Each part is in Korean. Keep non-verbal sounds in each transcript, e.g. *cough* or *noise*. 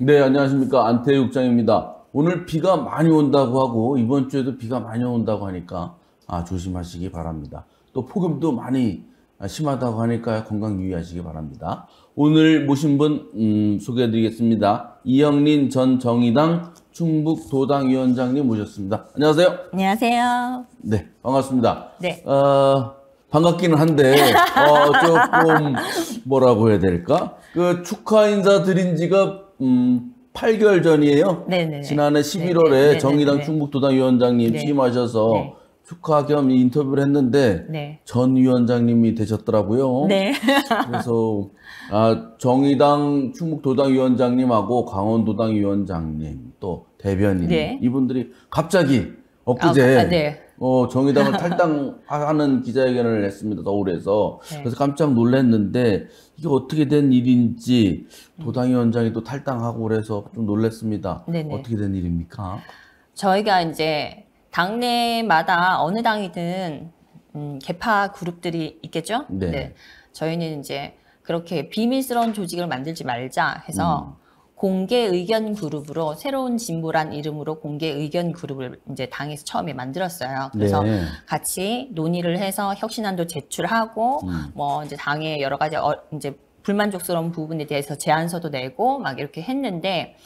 네, 안녕하십니까. 안태육장입니다. 오늘 비가 많이 온다고 하고 이번 주에도 비가 많이 온다고 하니까 아, 조심하시기 바랍니다. 또 폭염도 많이 심하다고 하니까 건강 유의하시기 바랍니다. 오늘 모신 분 음, 소개해 드리겠습니다. 이영린 전 정의당 충북도당 위원장님 모셨습니다. 안녕하세요. 안녕하세요. 네, 반갑습니다. 네. 어, 반갑기는 한데 어, 조금 뭐라고 해야 될까? 그 축하 인사 드린 지가 음, 8개월 전이에요. 네네. 지난해 11월에 네네. 정의당 네네. 충북도당 위원장님 네네. 취임하셔서 네. 축하 겸 인터뷰를 했는데 네. 전 위원장님이 되셨더라고요. 네. *laughs* 그래서 아, 정의당 충북도당 위원장님하고 강원도당 위원장님 또 대변인 네. 이분들이 갑자기 엊그제 아, 아 네. 어, 정의당을 탈당하는 *laughs* 기자회견을 했습니다. 서울에서. 네. 그래서 깜짝 놀랐는데 이게 어떻게 된 일인지 도당위원장이 또 탈당하고 그래서 좀 놀랐습니다. 네네. 어떻게 된 일입니까? 저희가 이제 당내마다 어느 당이든 음, 개파 그룹들이 있겠죠? 네. 네. 저희는 이제 그렇게 비밀스러운 조직을 만들지 말자 해서 음. 공개 의견 그룹으로 새로운 진보란 이름으로 공개 의견 그룹을 이제 당에서 처음에 만들었어요. 그래서 네. 같이 논의를 해서 혁신안도 제출하고 음. 뭐 이제 당의 여러 가지 어, 이제 불만족스러운 부분에 대해서 제안서도 내고 막 이렇게 했는데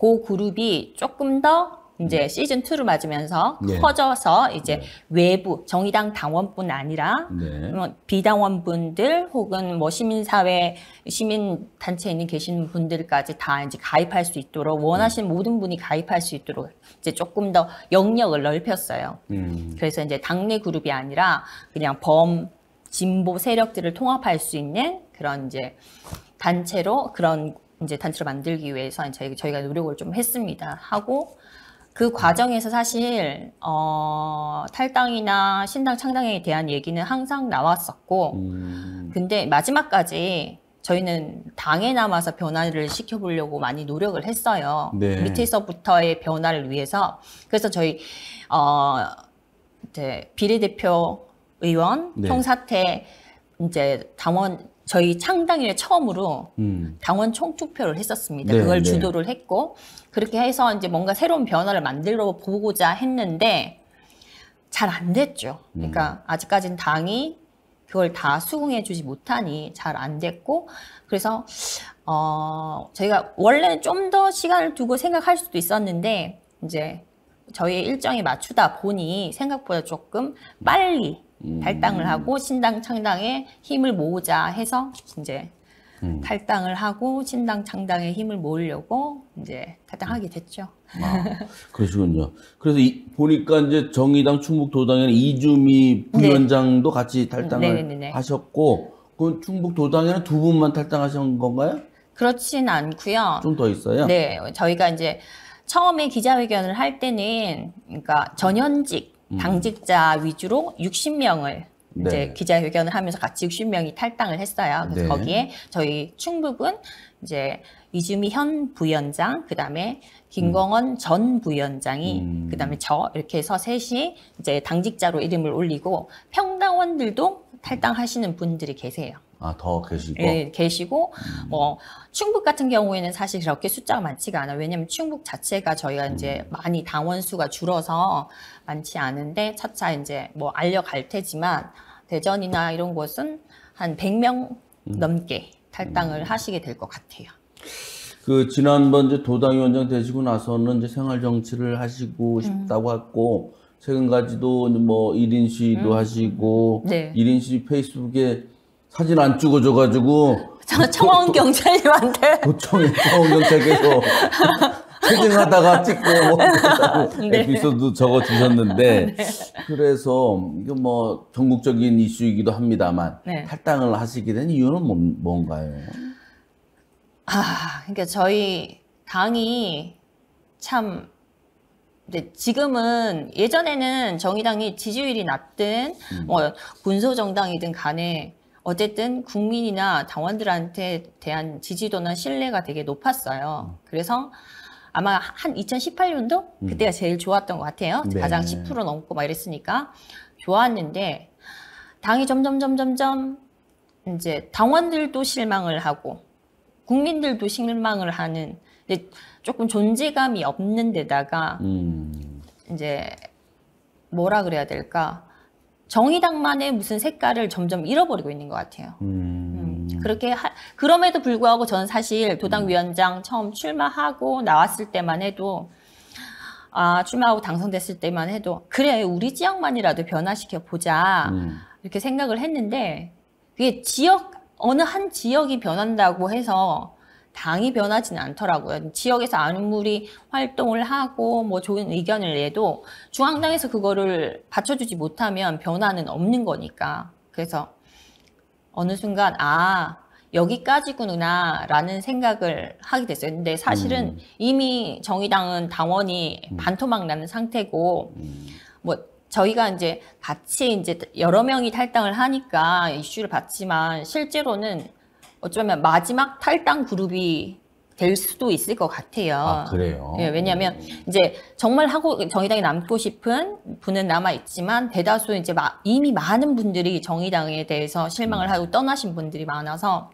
그 그룹이 조금 더 이제 네. 시즌 2를 맞으면서 네. 커져서 이제 네. 외부 정의당 당원뿐 아니라 네. 뭐 비당원분들 혹은 뭐 시민사회 시민 단체에 있는 계신 분들까지 다 이제 가입할 수 있도록 원하시는 네. 모든 분이 가입할 수 있도록 이제 조금 더 영역을 넓혔어요. 음. 그래서 이제 당내 그룹이 아니라 그냥 범 진보 세력들을 통합할 수 있는 그런 이제 단체로 그런 이제 단체를 만들기 위해서 저희, 저희가 노력을 좀 했습니다. 하고 그 과정에서 사실 어, 탈당이나 신당 창당에 대한 얘기는 항상 나왔었고 음. 근데 마지막까지 저희는 당에 남아서 변화를 시켜보려고 많이 노력을 했어요. 네. 밑에서부터의 변화를 위해서. 그래서 저희 어, 이제 비례대표 의원, 네. 형사태 이제 당원 저희 창당일에 처음으로 음. 당원 총투표를 했었습니다. 네, 그걸 네. 주도를 했고 그렇게 해서 이제 뭔가 새로운 변화를 만들어 보고자 했는데 잘 안 됐죠. 그러니까 음. 아직까지는 당이 그걸 다 수긍해 주지 못하니 잘 안 됐고 그래서 어 저희가 원래는 좀 더 시간을 두고 생각할 수도 있었는데 이제 저희의 일정에 맞추다 보니 생각보다 조금 빨리 음. 탈당을 하고 신당 창당에 힘을 모으자 해서 이제 음. 탈당을 하고 신당 창당에 힘을 모으려고 이제 탈당하게 됐죠. 아, *laughs* 그러시군요. 그래서 이, 보니까 이제 정의당 충북도당에는 이주미 네. 부위원장도 네. 같이 탈당을 네네네네. 네, 네, 하셨고, 그 충북도당에는 두 분만 탈당하신 건가요? 그렇진 않고요. 좀 더 있어요? 네, 저희가 이제 처음에 기자회견을 할 때는 그러니까 전현직 음. 당직자 위주로 60명을 네. 이제 기자회견을 하면서 같이 60명이 탈당을 했어요. 그래서 네. 거기에 저희 충북은 이제 이주미 현 부위원장, 그다음에 김광원 음. 전 부위원장이, 음. 그다음에 저 이렇게 해서 셋이 이제 당직자로 이름을 올리고 평당원들도 탈당하시는 분들이 계세요. 아, 더 계시고? 예, 계시고, 음. 뭐, 충북 같은 경우에는 사실 그렇게 숫자가 많지가 않아요. 왜냐면 충북 자체가 저희가 음. 이제 많이 당원수가 줄어서 많지 않은데, 차차 이제 뭐 알려갈 테지만, 대전이나 이런 곳은 한 100명 음. 넘게 탈당을 음. 하시게 될 것 같아요. 그 지난번 이제 도당위원장 되시고 나서는 이제 생활 정치를 하시고 싶다고 했고 최근까지도 뭐 1인 시위도 음. 하시고 네. 1인 시위 페이스북에 사진 안 찍어줘가지고 저 청원 경찰님한테 도청에 *laughs* 청원 경찰께서 체증하다가 찍고 뭐 네. 에피소드 적어 주셨는데 네. 그래서 이거 뭐 전국적인 이슈이기도 합니다만 네. 탈당을 하시게 된 이유는 뭔, 가요아 그러니까 저희 당이 참 근데 지금은 예전에는 정의당이 지지율이 낮든 음. 뭐 군소정당이든 간에 어쨌든 국민이나 당원들한테 대한 지지도나 신뢰가 되게 높았어요. 음. 그래서 아마 한 2018년도 음. 그때가 제일 좋았던 것 같아요. 네. 가장 10% 넘고 막 이랬으니까 좋았는데 당이 점점 점점 점 이제 당원들도 실망을 하고 국민들도 실망을 하는 근데 조금 존재감이 없는 데다가 음. 이제 뭐라 그래야 될까 정의당만의 무슨 색깔을 점점 잃어버리고 있는 것 같아요. 음... 음, 그렇게 하, 그럼에도 불구하고 저는 사실 도당 위원장 처음 출마하고 나왔을 때만 해도 아, 출마하고 당선됐을 때만 해도 그래 우리 지역만이라도 변화시켜 보자 음. 이렇게 생각을 했는데 그게 지역 어느 한 지역이 변한다고 해서 당이 변하지는 않더라고요. 지역에서 아무리 활동을 하고 뭐 좋은 의견을 내도 중앙당에서 그거를 받쳐주지 못하면 변화는 없는 거니까. 그래서 어느 순간 아 여기까지구나 라는 생각을 하게 됐어요. 근데 사실은 음. 이미 정의당은 당원이 음. 반토막 나는 상태고 음. 뭐 저희가 이제 같이 이제 여러 명이 탈당을 하니까 이슈를 봤지만 실제로는 어쩌면 마지막 탈당 그룹이 될 수도 있을 것 같아요. 아, 그래요? 예, 왜냐하면 이제 정말 하고 정의당에 남고 싶은 분은 남아 있지만 대다수 이제 마, 이미 많은 분들이 정의당에 대해서 실망을 음. 하고 떠나신 분들이 많아서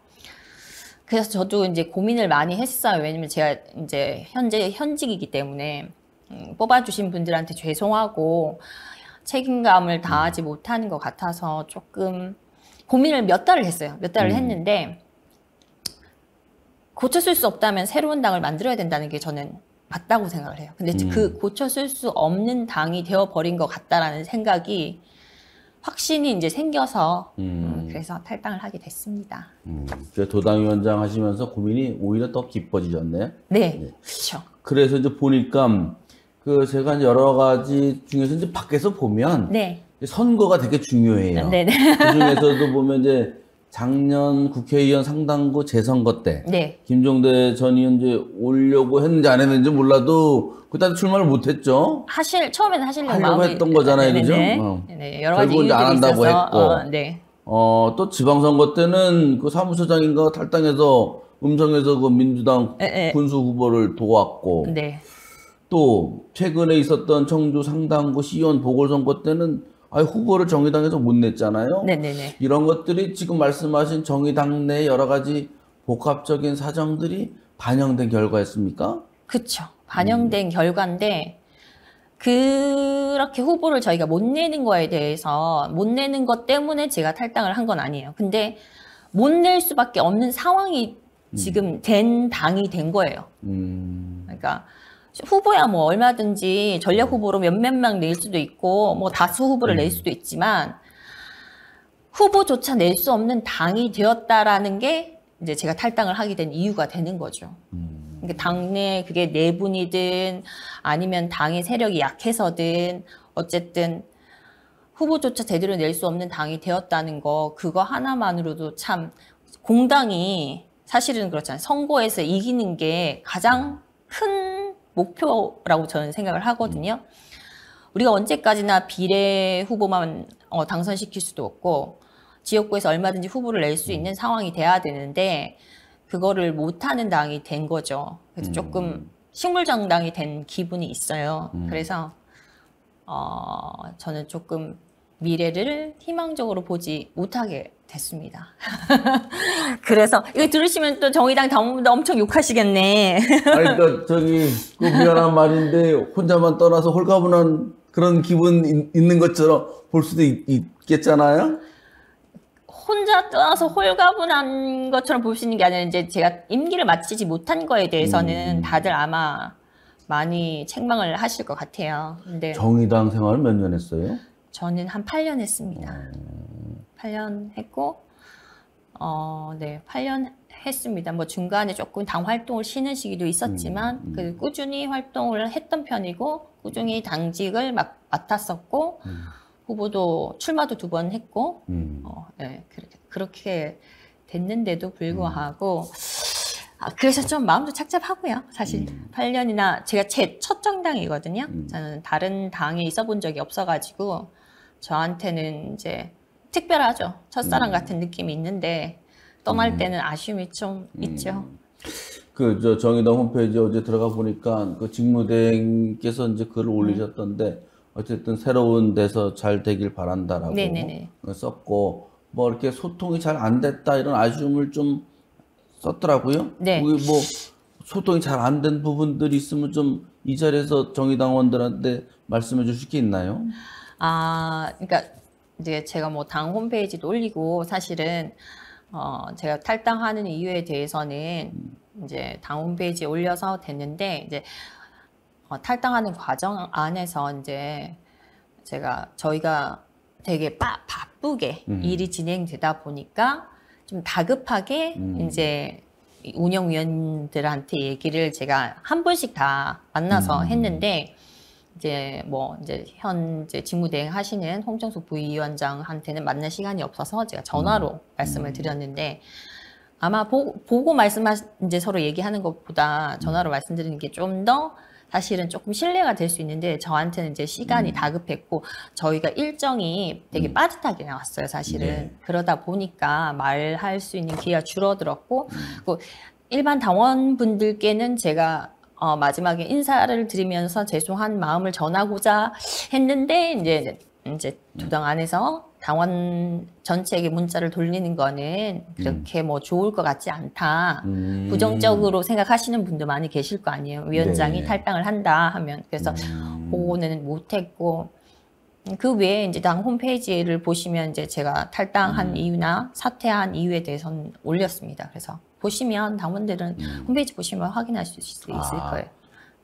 그래서 저도 이제 고민을 많이 했어요. 왜냐면 제가 이제 현재 현직이기 때문에 음, 뽑아주신 분들한테 죄송하고 책임감을 다하지 음. 못하는 것 같아서 조금 고민을 몇 달을 했어요. 몇 달을 음. 했는데 고쳐 쓸 수 없다면 새로운 당을 만들어야 된다는 게 저는 맞다고 생각을 해요. 근데 음. 그 고쳐 쓸 수 없는 당이 되어 버린 것 같다라는 생각이 확신이 이제 생겨서 음. 음 그래서 탈당을 하게 됐습니다. 음. 도당위원장 하시면서 고민이 오히려 더 깊어지셨네. 네, 네. 그렇죠. 그래서 이제 보니까 그 제가 여러 가지 중에서 이제 밖에서 보면 네. 선거가 되게 중요해요. 네, 네. 그 중에서도 보면 이제 작년 국회의원 상당구 재선거 때 네. 김종대 전 의원 이제 오려고 했는지 안 했는지 몰라도 그때 출마를 못했죠. 하실 처음에는 하시려고 하려고 했던 거잖아요, 네, 네, 그죠? 네. 어. 네네. 여러 가지 이유들이 안 한다고 있어서. 했고, 어, 네. 어, 또 지방선거 때는 그 사무처장인가 탈당해서 음성에서 그 민주당 에, 에. 군수 후보를 도왔고, 네. 또 최근에 있었던 청주 상당구 시의원 보궐선거 때는 아니, 후보를 정의당에서 못 냈잖아요. 네네네. 이런 것들이 지금 말씀하신 정의당 내 여러 가지 복합적인 사정들이 반영된 결과였습니까? 그렇죠. 반영된 음. 결과인데 그렇게 후보를 저희가 못 내는 거에 대해서 못 내는 것 때문에 제가 탈당을 한 건 아니에요. 근데 못 낼 수밖에 없는 상황이 음. 지금 된 당이 된 거예요. 음. 그러니까 후보야 뭐 얼마든지 전략 음. 후보로 몇몇 명 낼 수도 있고 뭐 다수 후보를 낼 음. 수도 있지만 후보조차 낼 수 없는 당이 되었다라는 게 이제 제가 탈당을 하게 된 이유가 되는 거죠. 음. 그러니까 당내 그게 네분이든 아니면 당의 세력이 약해서든 어쨌든 후보조차 제대로 낼 수 없는 당이 되었다는 거 그거 하나만으로도 참 공당이 사실은 그렇잖아요. 선거에서 이기는 게 가장 큰 목표라고 저는 생각을 하거든요. 우리가 언제까지나 비례 후보만 어, 당선시킬 수도 없고 지역구에서 얼마든지 후보를 낼 수 있는 상황이 돼야 되는데 그거를 못하는 당이 된 거죠. 그래서 음. 조금 식물정당이 된 기분이 있어요. 음. 그래서 어, 저는 조금 미래를 희망적으로 보지 못하게 됐습니다. *laughs* 그래서 이거 들으시면 또 정의당 당원분들 엄청 욕하시겠네. *laughs* 아니, 그 저기 그 미안한 말인데 혼자만 떠나서 홀가분한 그런 기분 이, 있는 것처럼 볼 수도 있, 겠잖아요 혼자 떠나서 홀가분한 것처럼 볼 수 있는 게 아니라 이제 제가 임기를 마치지 못한 거에 대해서는 음, 음. 다들 아마 많이 책망을 하실 것 같아요. 근데 정의당 생활 을몇 년 했어요? 저는 한 8년 했습니다. 8년 음. 했고, 어, 네, 8년 했습니다. 뭐 중간에 조금 당 활동을 쉬는 시기도 있었지만, 음, 음. 그 꾸준히 활동을 했던 편이고, 꾸준히 당직을 막 맡았었고, 음. 후보도 출마도 두 번 했고, 음. 어, 네, 그렇게 됐는데도 불구하고, 아, 그래서 좀 마음도 착잡하고요. 사실 음. 8년이나 제가 제 첫 정당이거든요. 음. 저는 다른 당에 있어 본 적이 없어가지고 저한테는 이제 특별하죠. 첫사랑 음. 같은 느낌이 있는데 떠날 음. 때는 아쉬움이 좀 음. 있죠. 그 저 정의당 홈페이지 어제 들어가 보니까 그 직무대행께서 이제 글을 음. 올리셨던데 어쨌든 새로운 데서 잘 되길 바란다라고 네네네. 썼고 뭐 이렇게 소통이 잘 안 됐다 이런 아쉬움을 좀 썼더라고요. 네. 뭐 소통이 잘 안 된 부분들이 있으면 좀 이 자리에서 정의당원들한테 말씀해 주실 게 있나요? 아, 그러니까 이제 제가 뭐 당 홈페이지도 올리고 사실은 어, 제가 탈당하는 이유에 대해서는 이제 당 홈페이지에 올려서 됐는데 이제 어, 탈당하는 과정 안에서 이제 제가 저희가 되게 바, 바쁘게 음. 일이 진행되다 보니까 좀 다급하게 음. 이제 운영위원들한테 얘기를 제가 한 분씩 다 만나서 음. 했는데 이제 뭐 이제 현재 직무 대행하시는 홍정수 부위원장한테는 만날 시간이 없어서 제가 전화로 음. 말씀을 음. 드렸는데 아마 보, 고 말씀하 이제 서로 얘기하는 것보다 전화로 음. 말씀드리는 게 좀 더 사실은 조금 신뢰가 될 수 있는데 저한테는 이제 시간이 음. 다급했고 저희가 일정이 되게 음. 빠듯하게 나왔어요 사실은 네. 그러다 보니까 말할 수 있는 기회가 줄어들었고 음. 그 일반 당원분들께는 제가 어, 마지막에 인사를 드리면서 죄송한 마음을 전하고자 했는데 이제 이제 도당 음. 안에서 당원 전체에게 문자를 돌리는 거는 그렇게 음. 뭐 좋을 것 같지 않다. 음. 부정적으로 생각하시는 분도 많이 계실 거 아니에요. 위원장이 네. 탈당을 한다 하면 그래서 음. 오 그거는 못했고 그 외에 이제 당 홈페이지를 보시면 이제 제가 탈당한 음. 이유나 사퇴한 이유에 대해서는 올렸습니다. 그래서 보시면 당원들은 음. 홈페이지 보시면 확인하실 수 있을 아, 거예요.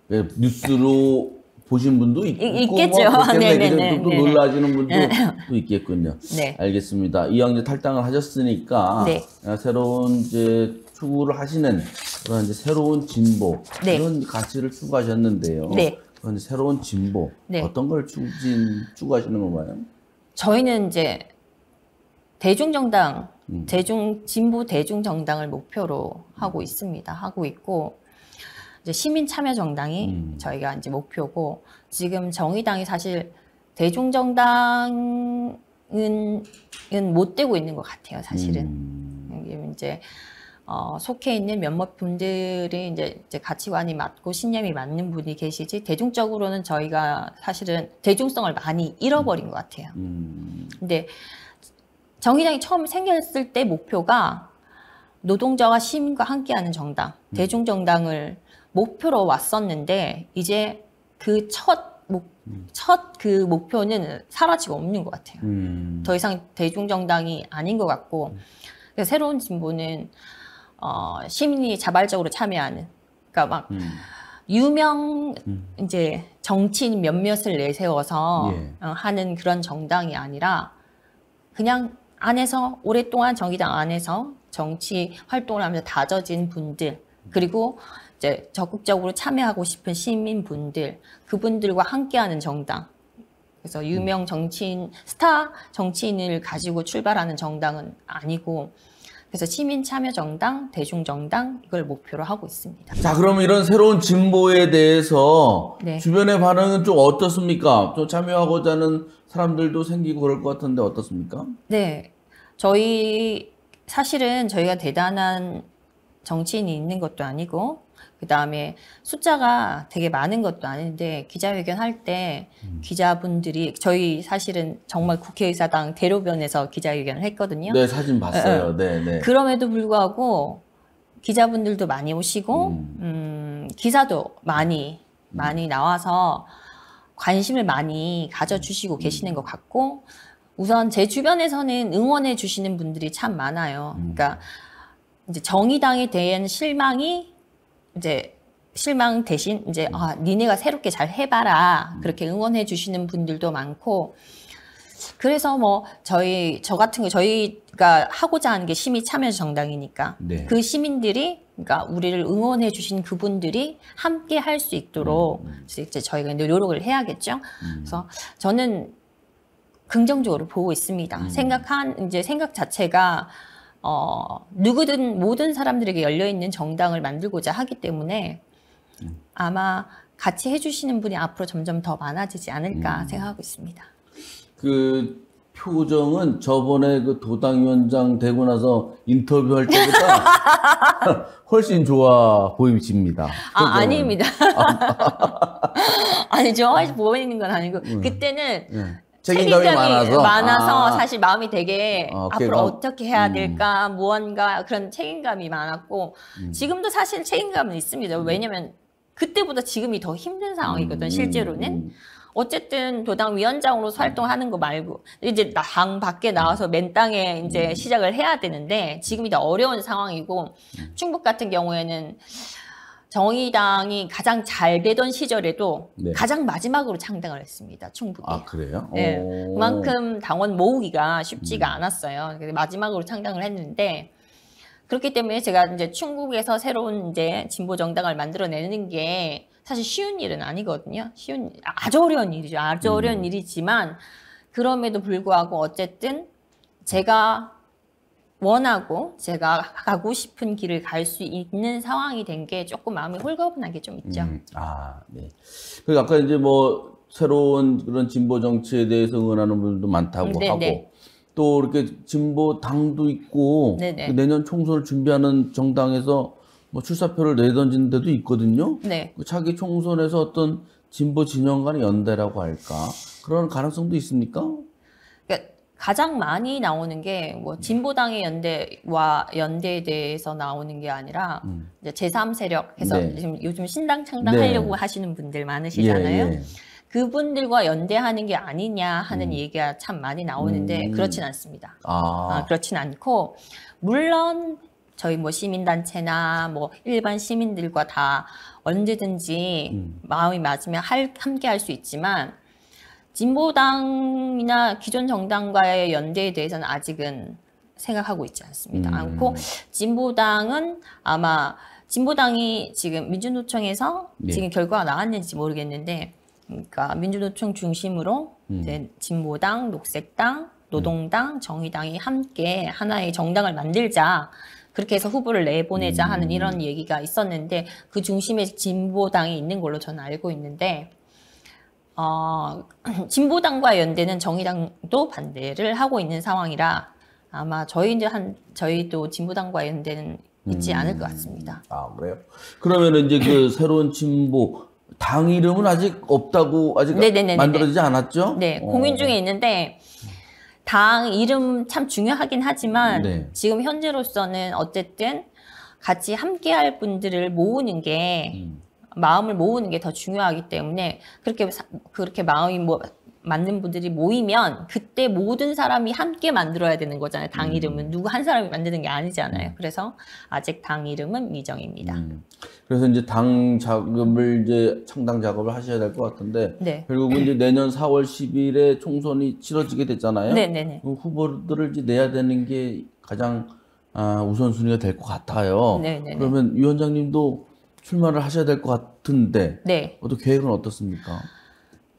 네, 뉴스로 보신 분도 있, 있겠죠. 네네네. 뭐 *laughs* 네, 또, 네, 네, 놀라시는 분도 *laughs* 또 있겠군요. 네. 알겠습니다. 이왕 제 탈당을 하셨으니까 네. 아, 새로운 이제 추구를 하시는 그런 이제 새로운 진보 네. 이런 가치를 추구하셨는데요. 네. 그런 새로운 진보 네. 어떤 걸 추진 추구하시는 건가요? 저희는 이제 대중정당 음. 대중 진보 대중 정당을 목표로 하고 있습니다. 하고 있고 이제 시민 참여 정당이 음. 저희가 이제 목표고 지금 정의당이 사실 대중 정당은 못 되고 있는 것 같아요. 사실은 음. 이제 어, 속해 있는 몇몇 분들이 이제, 이제 가치관이 맞고 신념이 맞는 분이 계시지 대중적으로는 저희가 사실은 대중성을 많이 잃어버린 음. 것 같아요. 음. 근데 정의당이 처음 생겼을 때 목표가 노동자와 시민과 함께하는 정당, 음. 대중정당을 목표로 왔었는데 이제 그 첫 목, 음. 첫그 목표는 사라지고 없는 것 같아요. 음. 더 이상 대중정당이 아닌 것 같고 음. 새로운 진보는 어, 시민이 자발적으로 참여하는 그러니까 막 음. 유명 이제 정치인 몇몇을 내세워서 예. 어, 하는 그런 정당이 아니라 그냥 안에서 오랫동안 정의당 안에서 정치 활동을 하면서 다져진 분들 그리고 이제 적극적으로 참여하고 싶은 시민분들 그분들과 함께하는 정당 그래서 유명 음. 정치인 스타 정치인을 가지고 출발하는 정당은 아니고 그래서 시민 참여 정당, 대중 정당 이걸 목표로 하고 있습니다. 자, 그럼 이런 새로운 진보에 대해서 네. 주변의 반응은 좀 어떻습니까? 좀 참여하고자 하는 사람들도 생기고 그럴 것 같은데 어떻습니까? 네. 저희 사실은 저희가 대단한 정치인이 있는 것도 아니고 그 다음에 숫자가 되게 많은 것도 아닌데 기자회견 할때 음. 기자분들이 저희 사실은 정말 국회의사당 대로변에서 기자회견을 했거든요. 네 사진 어, 어. 봤어요. 네, 네. 그럼에도 불구하고 기자분들도 많이 오시고 음. 음, 기사도 많이 음. 많이 나와서 관심을 많이 가져주시고 음. 계시는 것 같고 우선 제 주변에서는 응원해 주시는 분들이 참 많아요. 음. 그러니까. 이제 정의당에 대한 실망이 이제 실망 대신 이제 아 니네가 새롭게 잘 해봐라 그렇게 응원해 주시는 분들도 많고 그래서 뭐 저희 저 같은 거 저희가 하고자 하는 게 시민 참여 정당이니까 네. 그 시민들이 그러니까 우리를 응원해 주신 그분들이 함께 할 수 있도록 음, 음. 이제 저희가 이제 노력을 해야겠죠. 음. 그래서 저는 긍정적으로 보고 있습니다. 음. 생각한 이제 생각 자체가 어, 누구든 모든 사람들에게 열려있는 정당을 만들고자 하기 때문에 아마 같이 해주시는 분이 앞으로 점점 더 많아지지 않을까 음. 생각하고 있습니다. 그 표정은 저번에 그 도당위원장 되고 나서 인터뷰할 때보다 *laughs* 훨씬 좋아 보이십니다. 아, 아닙니다. 아. *laughs* 아니, 좋아 보이는 건 아니고, 음. 그때는 음. 책임감이, 많아서, 많아서 아. 사실 마음이 되게 어, 앞으로 그럼, 어떻게 해야 음. 될까 무언가 그런 책임감이 많았고 음. 지금도 사실 책임감은 있습니다. 음. 왜냐면 그때보다 지금이 더 힘든 상황이거든 실제로는. 어쨌든 도당 위원장으로 서 활동하는 거 말고 이제 당 밖에 나와서 맨 땅에 이제 시작을 해야 되는데 지금이 더 어려운 상황이고 충북 같은 경우에는 정의당이 가장 잘 되던 시절에도 네. 가장 마지막으로 창당을 했습니다. 충북에. 아 그래요? 네. 그만큼 당원 모으기가 쉽지가 음. 않았어요. 마지막으로 창당을 했는데 그렇기 때문에 제가 이제 충북에서 새로운 이제 진보 정당을 만들어내는 게 사실 쉬운 일은 아니거든요. 쉬운 아주 어려운 일이죠. 아주 어려운 음. 일이지만 그럼에도 불구하고 어쨌든 제가 원하고 제가 가고 싶은 길을 갈 수 있는 상황이 된 게 조금 마음이 홀가분하게 좀 있죠. 음, 아, 네. 그리고 아까 이제 뭐 새로운 그런 진보 정치에 대해서 응원하는 분들도 많다고 음, 네, 하고 네. 또 이렇게 진보 당도 있고 네, 네. 그 내년 총선을 준비하는 정당에서 뭐 출사표를 내던지는 데도 있거든요. 네. 그 차기 총선에서 어떤 진보 진영 간의 연대라고 할까 그런 가능성도 있습니까? 가장 많이 나오는 게뭐 음. 진보당의 연대와 연대에 대해서 나오는 게 아니라 음. 이제 제3세력 해서 네. 지금 요즘 신당 창당 네. 하려고 하시는 분들 많으시잖아요. 예, 예. 그분들과 연대하는 게 아니냐 하는 음. 얘기가 참 많이 나오는데 음. 그렇진 않습니다. 아. 아, 그렇진 않고 물론 저희 뭐 시민단체나 뭐 일반 시민들과 다 언제든지 음. 마음이 맞으면 할, 함께 할 수 있지만 진보당이나 기존 정당과의 연대에 대해서는 아직은 생각하고 있지 않습니다. 음. 않고 진보당은 아마 진보당이 지금 민주노총에서 네. 지금 결과가 나왔는지 모르겠는데 그러니까 민주노총 중심으로 음. 진보당, 녹색당, 노동당, 음. 정의당이 함께 하나의 정당을 만들자. 그렇게 해서 후보를 내보내자 하는 음. 이런 얘기가 있었는데 그 중심에 진보당이 있는 걸로 저는 알고 있는데 어, *clears throat* 진보당과 연대는 정의당도 반대를 하고 있는 상황이라 아마 저희 이제 한 저희도 진보당과 연대는 있지 음... 않을 것 음, 같습니다. 아 그래요? 그러면은 이제 그 *clears throat* 새로운 진보 당 이름은 아직 없다고 아직 네네네네네. 만들어지지 않았죠? 네, 어... 고민 중에 있는데 당 이름 참 중요하긴 하지만 네. 지금 현재로서는 어쨌든 같이 함께할 분들을 모으는 게 음. 마음을 모으는 게 더 중요하기 때문에 그렇게 그렇게 마음이 뭐 맞는 분들이 모이면 그때 모든 사람이 함께 만들어야 되는 거잖아요. 당 음. 이름은 음. 누구 한 사람이 만드는 게 아니잖아요. 그래서 아직 당 이름은 미정입니다. 음. 그래서 이제 당 자금을 이제 창당 작업을 하셔야 될 것 같은데 네. 결국은 이제 내년 4월 10일에 총선이 치러지게 됐잖아요. 네네네. 네, 네. 그 후보들을 이제 내야 되는 게 가장 아, 우선순위가 될 것 같아요. 네네네. 네, 그러면 위원장님도 출마를 하셔야 될 것 같은데 네. 어떤 계획은 어떻습니까?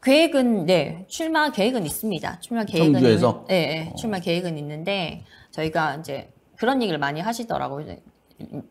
계획은 네 출마 계획은 있습니다. 출마 계획은 청주에서 네, 네 어. 출마 계획은 있는데 저희가 이제 그런 얘기를 많이 하시더라고요.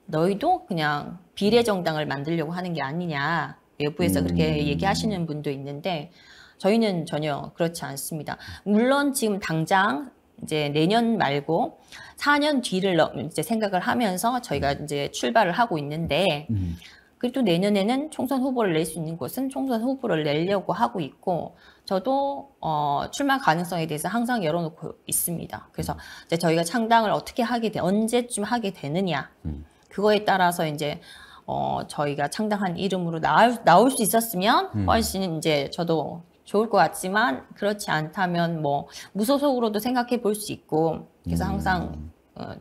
너희도 그냥 비례 정당을 만들려고 하는 게 아니냐 외부에서 음. 그렇게 얘기하시는 분도 있는데 저희는 전혀 그렇지 않습니다. 물론 지금 당장 이제 내년 말고 4년 뒤를 이제 생각을 하면서 저희가 음. 이제 출발을 하고 있는데 음. 그리고 또 내년에는 총선 후보를 낼 수 있는 곳은 총선 후보를 내려고 하고 있고 저도 어, 출마 가능성에 대해서 항상 열어놓고 있습니다. 그래서 이제 저희가 창당을 어떻게 하게 돼 언제쯤 하게 되느냐 음. 그거에 따라서 이제 어, 저희가 창당한 이름으로 나올, 나올 수 있었으면 음. 훨씬 이제 저도 좋을 것 같지만 그렇지 않다면 뭐 무소속으로도 생각해 볼 수 있고 그래서 음. 항상 어,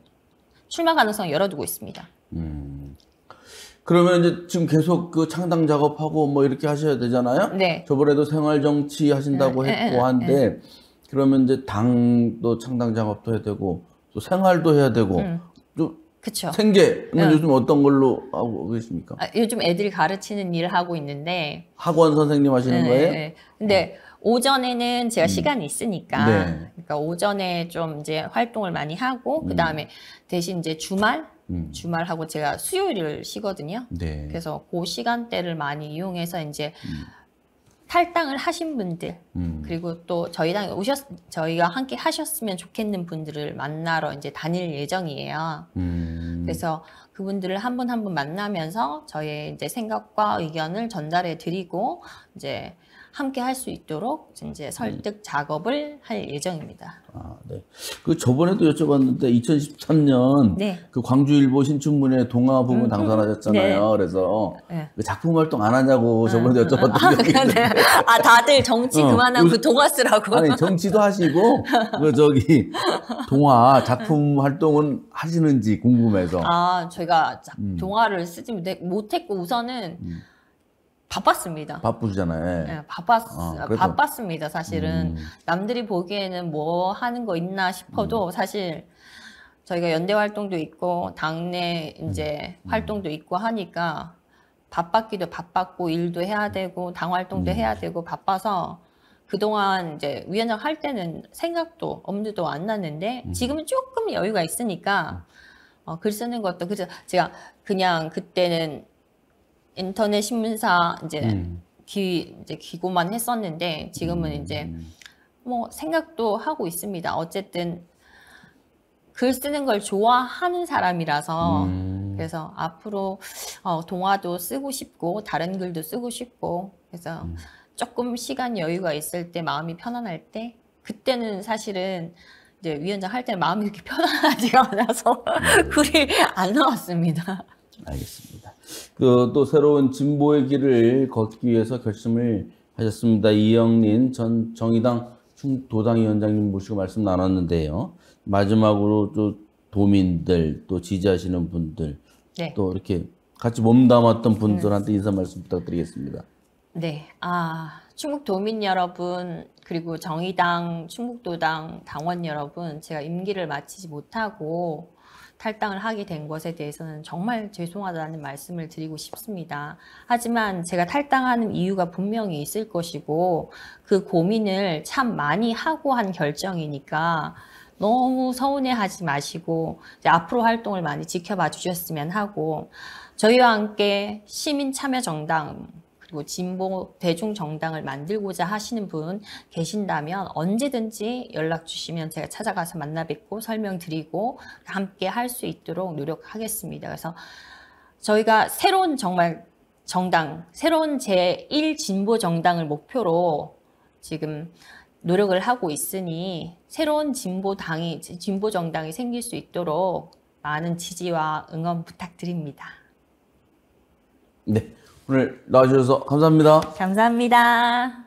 출마 가능성 열어두고 있습니다. 음. 그러면 이제 지금 계속 그 창당 작업하고 뭐 이렇게 하셔야 되잖아요. 네. 저번에도 생활 정치 하신다고 했고 한데 그러면 이제 당도 창당 작업도 해야 되고 또 생활도 해야 되고 음. 좀 그쵸. 생계는 응. 네. 요즘 어떤 걸로 하고 계십니까? 아, 요즘 애들이 가르치는 일을 하고 있는데 학원 선생님 하시는 네, 거예요? 네. 근데 어. 오전에는 제가 음. 시간이 있으니까 네. 그러니까 오전에 좀 이제 활동을 많이 하고 음. 그 다음에 대신 이제 주말 음. 주말하고 제가 수요일을 쉬거든요. 네. 그래서 그 시간대를 많이 이용해서 이제 음. 탈당을 하신 분들 음. 그리고 또 저희 당 오셨 저희가 함께 하셨으면 좋겠는 분들을 만나러 이제 다닐 예정이에요. 그래서 그분들을 한 분 한 분 만나면서 저의 이제 생각과 의견을 전달해 드리고 이제 함께 할 수 있도록 이제 음, 네. 설득 작업을 할 예정입니다. 아, 네. 그 저번에도 여쭤봤는데 2013년 네. 그 광주일보 신춘문예 동화 부문 음, 음, 당선하셨잖아요. 네. 그래서 네. 그 작품 활동 안 하냐고 아, 저번에 아, 여쭤봤던 아, 기억이 네. 있는데. 아, 다들 정치 *laughs* 어, 그만하고 그 동화 쓰라고. 아니, 정치도 하시고 *laughs* 그 저기 동화 작품 활동은 하시는지 궁금해서. 아, 제가 자, 음. 동화를 쓰지 못했고 우선은 음. 바빴습니다. 바쁘잖아요. 네, 예. 예, 바빴, 어, 바빴습니다, 사실은. 음. 남들이 보기에는 뭐 하는 거 있나 싶어도 음. 사실 저희가 연대 활동도 있고, 당내 이제 음. 음. 활동도 있고 하니까 바빴기도 바빴고, 일도 해야 음. 되고, 당 활동도 음. 해야 되고, 바빠서 그동안 이제 위원장 할 때는 생각도, 엄두도 안 났는데, 지금은 조금 여유가 있으니까, 어, 글 쓰는 것도, 그래서 제가 그냥 그때는 인터넷 신문사 이제 음. 기 이제 기고만 했었는데 지금은 음. 이제 뭐 생각도 하고 있습니다. 어쨌든 글 쓰는 걸 좋아하는 사람이라서 음. 그래서 앞으로 어, 동화도 쓰고 싶고 다른 글도 쓰고 싶고 그래서 음. 조금 시간 여유가 있을 때 마음이 편안할 때 그때는 사실은 이제 위원장 할 때는 마음이 그렇게 *laughs* 편안하지가 않아서 음. *laughs* 글이 안 나왔습니다. 알겠습니다. 그또 새로운 진보의 길을 걷기 위해서 결심을 하셨습니다. 이영린 전 정의당 도당위원장님 모시고 말씀 나눴는데요. 마지막으로 또 도민들 또 지지하시는 분들 네. 또 이렇게 같이 몸담았던 네. 분들한테 인사 말씀 부탁드리겠습니다. 네, 아 충북 도민 여러분 그리고 정의당 충북도당 당원 여러분 제가 임기를 마치지 못하고 탈당을 하게 된 것에 대해서는 정말 죄송하다는 말씀을 드리고 싶습니다. 하지만 제가 탈당하는 이유가 분명히 있을 것이고 그 고민을 참 많이 하고 한 결정이니까 너무 서운해하지 마시고 앞으로 활동을 많이 지켜봐 주셨으면 하고 저희와 함께 시민참여정당 그리고 진보 대중정당을 만들고자 하시는 분 계신다면 언제든지 연락 주시면 제가 찾아가서 만나 뵙고 설명드리고 함께 할 수 있도록 노력하겠습니다. 그래서 저희가 새로운 정말 정당, 새로운 제1진보 정당을 목표로 지금 노력을 하고 있으니 새로운 진보당이, 진보정당이 생길 수 있도록 많은 지지와 응원 부탁드립니다. 네. 오늘 나와주셔서 감사합니다. 감사합니다.